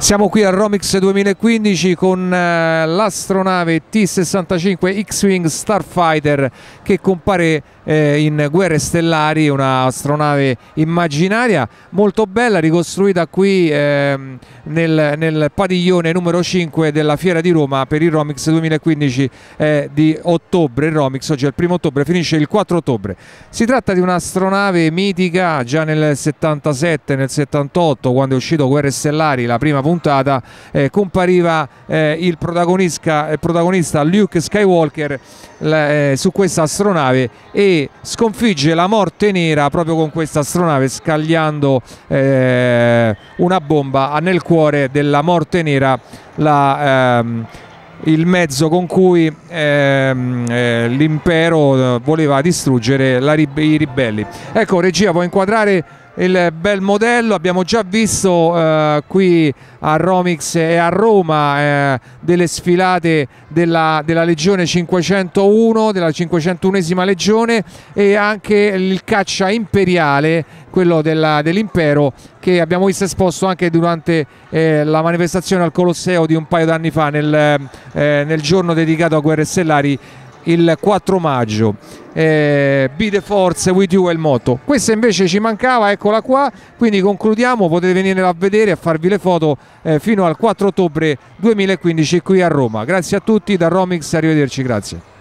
Siamo qui al Romix 2015 con eh, l'astronave T-65 X-Wing Starfighter che compare eh, in Guerre Stellari, un'astronave immaginaria molto bella ricostruita qui eh, nel, nel, padiglione numero 5 della Fiera di Roma per il Romix 2015 eh, di ottobre, il Romix oggi è il primo ottobre, finisce il 4 ottobre. Si tratta di un'astronave mitica già nel 77, nel 78 quando è uscito Guerre Stellari, la prima puntata, eh, compariva eh, il protagonista, il eh, protagonista Luke Skywalker su questa astronave e sconfigge la morte nera proprio con questa astronave scagliando eh, una bomba nel cuore della morte nera la, ehm, il mezzo con cui ehm, eh, l'impero eh, voleva distruggere rib i ribelli. Ecco, regia, può inquadrare il bel modello abbiamo già visto eh, qui a Romix e a Roma eh, delle sfilate della, della, legione 501 della 501esima legione e anche il caccia imperiale quello dell'impero che abbiamo visto esposto anche durante eh, la manifestazione al Colosseo di un paio d'anni fa nel, eh, nel giorno dedicato a guerre stellari il 4 maggio eh, Be the Force with you è il motto. Questa invece ci mancava, eccola qua. Quindi concludiamo, potete venire a vedere e a farvi le foto eh, fino al 4 ottobre 2015 qui a Roma. Grazie a tutti da Romix, arrivederci, grazie.